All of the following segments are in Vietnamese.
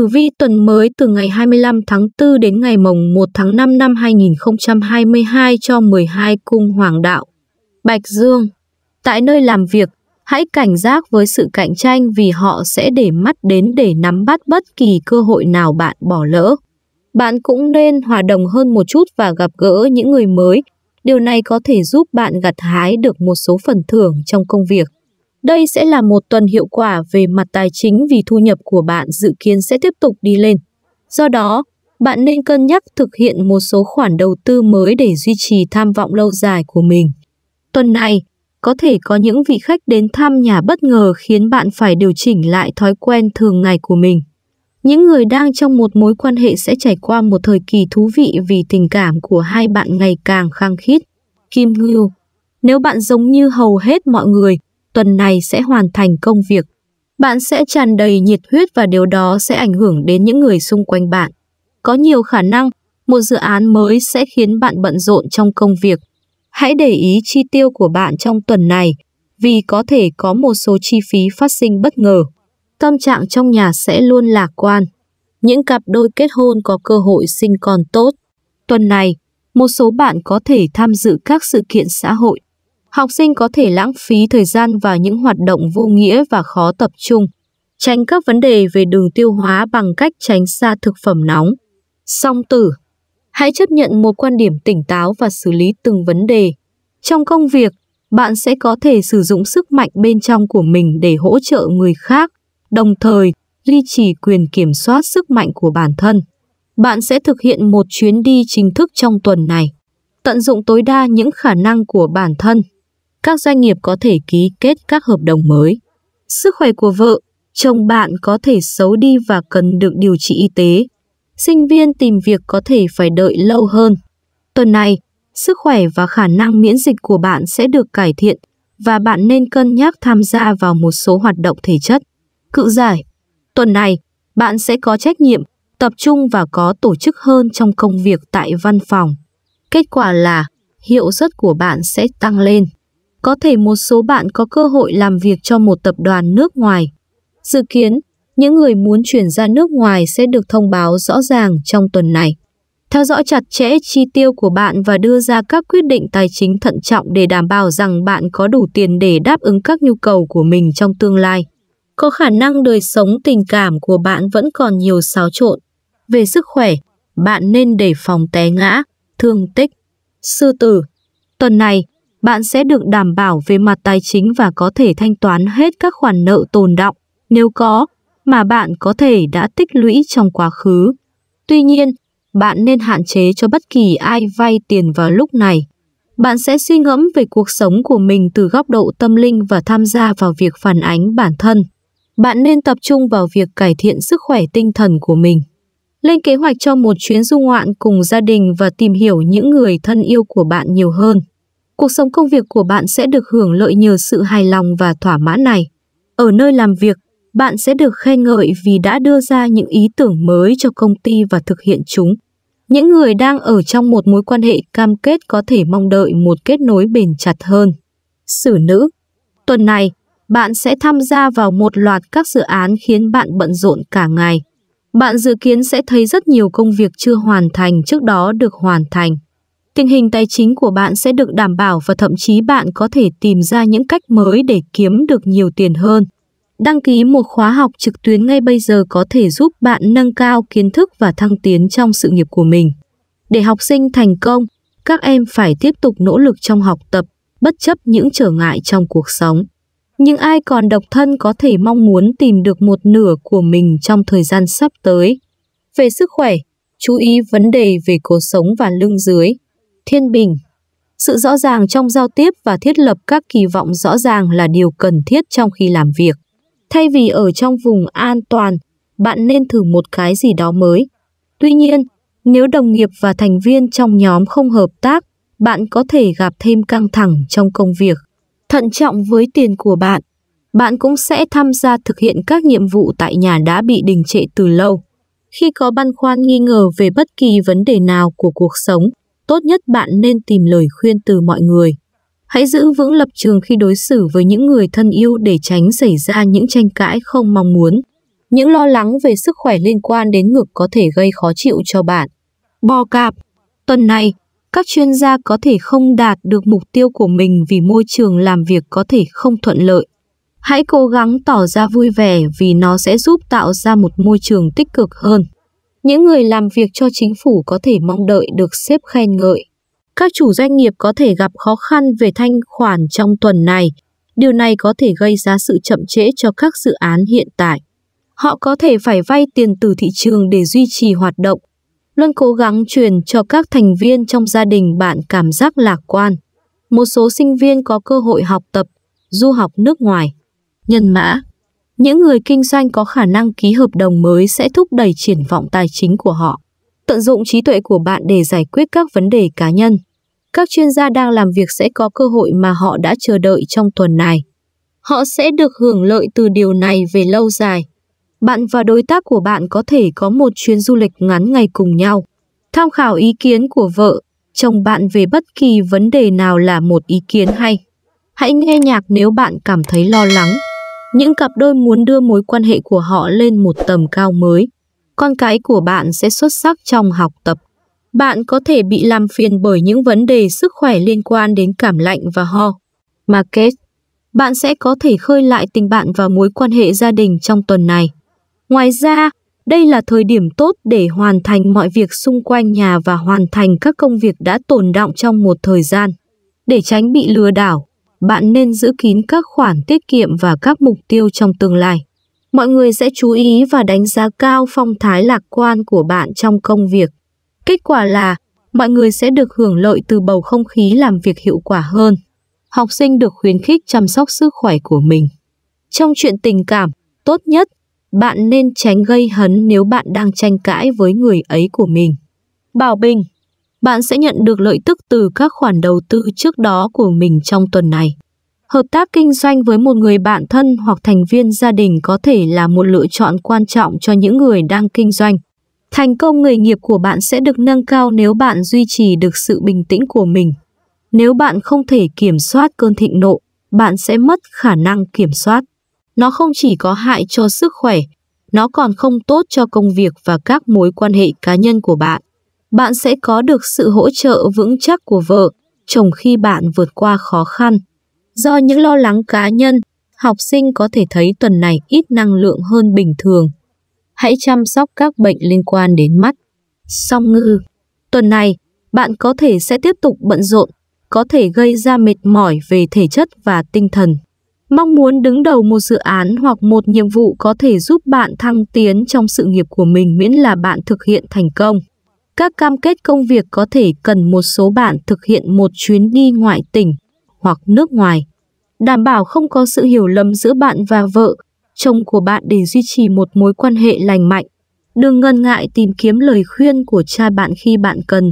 Tử vi tuần mới từ ngày 25 tháng 4 đến ngày mồng 1 tháng 5 năm 2022 cho 12 cung hoàng đạo. Bạch Dương Tại nơi làm việc, hãy cảnh giác với sự cạnh tranh vì họ sẽ để mắt đến để nắm bắt bất kỳ cơ hội nào bạn bỏ lỡ. Bạn cũng nên hòa đồng hơn một chút và gặp gỡ những người mới. Điều này có thể giúp bạn gặt hái được một số phần thưởng trong công việc. Đây sẽ là một tuần hiệu quả về mặt tài chính vì thu nhập của bạn dự kiến sẽ tiếp tục đi lên. Do đó, bạn nên cân nhắc thực hiện một số khoản đầu tư mới để duy trì tham vọng lâu dài của mình. Tuần này, có thể có những vị khách đến thăm nhà bất ngờ khiến bạn phải điều chỉnh lại thói quen thường ngày của mình. Những người đang trong một mối quan hệ sẽ trải qua một thời kỳ thú vị vì tình cảm của hai bạn ngày càng khăng khít. Kim Ngưu Nếu bạn giống như hầu hết mọi người, tuần này sẽ hoàn thành công việc. Bạn sẽ tràn đầy nhiệt huyết và điều đó sẽ ảnh hưởng đến những người xung quanh bạn. Có nhiều khả năng, một dự án mới sẽ khiến bạn bận rộn trong công việc. Hãy để ý chi tiêu của bạn trong tuần này, vì có thể có một số chi phí phát sinh bất ngờ. Tâm trạng trong nhà sẽ luôn lạc quan. Những cặp đôi kết hôn có cơ hội sinh con tốt. Tuần này, một số bạn có thể tham dự các sự kiện xã hội Học sinh có thể lãng phí thời gian vào những hoạt động vô nghĩa và khó tập trung, tránh các vấn đề về đường tiêu hóa bằng cách tránh xa thực phẩm nóng. Song tử Hãy chấp nhận một quan điểm tỉnh táo và xử lý từng vấn đề. Trong công việc, bạn sẽ có thể sử dụng sức mạnh bên trong của mình để hỗ trợ người khác, đồng thời duy trì quyền kiểm soát sức mạnh của bản thân. Bạn sẽ thực hiện một chuyến đi chính thức trong tuần này, tận dụng tối đa những khả năng của bản thân các doanh nghiệp có thể ký kết các hợp đồng mới. Sức khỏe của vợ, chồng bạn có thể xấu đi và cần được điều trị y tế. Sinh viên tìm việc có thể phải đợi lâu hơn. Tuần này, sức khỏe và khả năng miễn dịch của bạn sẽ được cải thiện và bạn nên cân nhắc tham gia vào một số hoạt động thể chất. Cự giải, tuần này bạn sẽ có trách nhiệm, tập trung và có tổ chức hơn trong công việc tại văn phòng. Kết quả là hiệu suất của bạn sẽ tăng lên có thể một số bạn có cơ hội làm việc cho một tập đoàn nước ngoài. Dự kiến, những người muốn chuyển ra nước ngoài sẽ được thông báo rõ ràng trong tuần này. Theo dõi chặt chẽ chi tiêu của bạn và đưa ra các quyết định tài chính thận trọng để đảm bảo rằng bạn có đủ tiền để đáp ứng các nhu cầu của mình trong tương lai. Có khả năng đời sống tình cảm của bạn vẫn còn nhiều xáo trộn. Về sức khỏe, bạn nên đề phòng té ngã, thương tích. Sư tử, tuần này bạn sẽ được đảm bảo về mặt tài chính và có thể thanh toán hết các khoản nợ tồn đọng, nếu có, mà bạn có thể đã tích lũy trong quá khứ. Tuy nhiên, bạn nên hạn chế cho bất kỳ ai vay tiền vào lúc này. Bạn sẽ suy ngẫm về cuộc sống của mình từ góc độ tâm linh và tham gia vào việc phản ánh bản thân. Bạn nên tập trung vào việc cải thiện sức khỏe tinh thần của mình. Lên kế hoạch cho một chuyến du ngoạn cùng gia đình và tìm hiểu những người thân yêu của bạn nhiều hơn cuộc sống công việc của bạn sẽ được hưởng lợi nhờ sự hài lòng và thỏa mãn này. Ở nơi làm việc, bạn sẽ được khen ngợi vì đã đưa ra những ý tưởng mới cho công ty và thực hiện chúng. Những người đang ở trong một mối quan hệ cam kết có thể mong đợi một kết nối bền chặt hơn. Sử nữ Tuần này, bạn sẽ tham gia vào một loạt các dự án khiến bạn bận rộn cả ngày. Bạn dự kiến sẽ thấy rất nhiều công việc chưa hoàn thành trước đó được hoàn thành tình hình tài chính của bạn sẽ được đảm bảo và thậm chí bạn có thể tìm ra những cách mới để kiếm được nhiều tiền hơn. Đăng ký một khóa học trực tuyến ngay bây giờ có thể giúp bạn nâng cao kiến thức và thăng tiến trong sự nghiệp của mình. Để học sinh thành công, các em phải tiếp tục nỗ lực trong học tập, bất chấp những trở ngại trong cuộc sống. Nhưng ai còn độc thân có thể mong muốn tìm được một nửa của mình trong thời gian sắp tới. Về sức khỏe, chú ý vấn đề về cuộc sống và lưng dưới thiên bình. Sự rõ ràng trong giao tiếp và thiết lập các kỳ vọng rõ ràng là điều cần thiết trong khi làm việc. Thay vì ở trong vùng an toàn, bạn nên thử một cái gì đó mới. Tuy nhiên, nếu đồng nghiệp và thành viên trong nhóm không hợp tác, bạn có thể gặp thêm căng thẳng trong công việc. Thận trọng với tiền của bạn, bạn cũng sẽ tham gia thực hiện các nhiệm vụ tại nhà đã bị đình trệ từ lâu. Khi có băn khoăn nghi ngờ về bất kỳ vấn đề nào của cuộc sống, tốt nhất bạn nên tìm lời khuyên từ mọi người. Hãy giữ vững lập trường khi đối xử với những người thân yêu để tránh xảy ra những tranh cãi không mong muốn. Những lo lắng về sức khỏe liên quan đến ngực có thể gây khó chịu cho bạn. Bò cạp Tuần này, các chuyên gia có thể không đạt được mục tiêu của mình vì môi trường làm việc có thể không thuận lợi. Hãy cố gắng tỏ ra vui vẻ vì nó sẽ giúp tạo ra một môi trường tích cực hơn những người làm việc cho chính phủ có thể mong đợi được xếp khen ngợi. Các chủ doanh nghiệp có thể gặp khó khăn về thanh khoản trong tuần này. Điều này có thể gây ra sự chậm trễ cho các dự án hiện tại. Họ có thể phải vay tiền từ thị trường để duy trì hoạt động. Luân cố gắng truyền cho các thành viên trong gia đình bạn cảm giác lạc quan. Một số sinh viên có cơ hội học tập, du học nước ngoài. Nhân mã những người kinh doanh có khả năng ký hợp đồng mới sẽ thúc đẩy triển vọng tài chính của họ. Tận dụng trí tuệ của bạn để giải quyết các vấn đề cá nhân. Các chuyên gia đang làm việc sẽ có cơ hội mà họ đã chờ đợi trong tuần này. Họ sẽ được hưởng lợi từ điều này về lâu dài. Bạn và đối tác của bạn có thể có một chuyến du lịch ngắn ngày cùng nhau. Tham khảo ý kiến của vợ, chồng bạn về bất kỳ vấn đề nào là một ý kiến hay. Hãy nghe nhạc nếu bạn cảm thấy lo lắng. Những cặp đôi muốn đưa mối quan hệ của họ lên một tầm cao mới. Con cái của bạn sẽ xuất sắc trong học tập. Bạn có thể bị làm phiền bởi những vấn đề sức khỏe liên quan đến cảm lạnh và ho. Market, bạn sẽ có thể khơi lại tình bạn và mối quan hệ gia đình trong tuần này. Ngoài ra, đây là thời điểm tốt để hoàn thành mọi việc xung quanh nhà và hoàn thành các công việc đã tồn đọng trong một thời gian. Để tránh bị lừa đảo, bạn nên giữ kín các khoản tiết kiệm và các mục tiêu trong tương lai. Mọi người sẽ chú ý và đánh giá cao phong thái lạc quan của bạn trong công việc. Kết quả là mọi người sẽ được hưởng lợi từ bầu không khí làm việc hiệu quả hơn. Học sinh được khuyến khích chăm sóc sức khỏe của mình. Trong chuyện tình cảm, tốt nhất bạn nên tránh gây hấn nếu bạn đang tranh cãi với người ấy của mình. Bảo Bình bạn sẽ nhận được lợi tức từ các khoản đầu tư trước đó của mình trong tuần này. Hợp tác kinh doanh với một người bạn thân hoặc thành viên gia đình có thể là một lựa chọn quan trọng cho những người đang kinh doanh. Thành công nghề nghiệp của bạn sẽ được nâng cao nếu bạn duy trì được sự bình tĩnh của mình. Nếu bạn không thể kiểm soát cơn thịnh nộ, bạn sẽ mất khả năng kiểm soát. Nó không chỉ có hại cho sức khỏe, nó còn không tốt cho công việc và các mối quan hệ cá nhân của bạn bạn sẽ có được sự hỗ trợ vững chắc của vợ, chồng khi bạn vượt qua khó khăn. Do những lo lắng cá nhân, học sinh có thể thấy tuần này ít năng lượng hơn bình thường. Hãy chăm sóc các bệnh liên quan đến mắt. Song ngư Tuần này, bạn có thể sẽ tiếp tục bận rộn, có thể gây ra mệt mỏi về thể chất và tinh thần. Mong muốn đứng đầu một dự án hoặc một nhiệm vụ có thể giúp bạn thăng tiến trong sự nghiệp của mình miễn là bạn thực hiện thành công. Các cam kết công việc có thể cần một số bạn thực hiện một chuyến đi ngoại tỉnh hoặc nước ngoài. Đảm bảo không có sự hiểu lầm giữa bạn và vợ, chồng của bạn để duy trì một mối quan hệ lành mạnh. Đừng ngần ngại tìm kiếm lời khuyên của cha bạn khi bạn cần.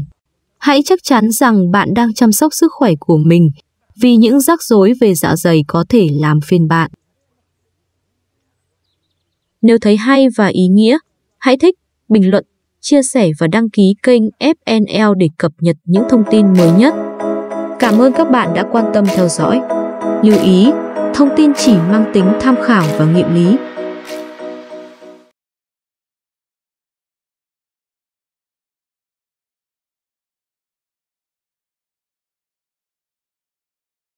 Hãy chắc chắn rằng bạn đang chăm sóc sức khỏe của mình vì những rắc rối về dạ dày có thể làm phiền bạn. Nếu thấy hay và ý nghĩa, hãy thích, bình luận chia sẻ và đăng ký kênh FNL để cập nhật những thông tin mới nhất. Cảm ơn các bạn đã quan tâm theo dõi. Lưu ý, thông tin chỉ mang tính tham khảo và nghiệm lý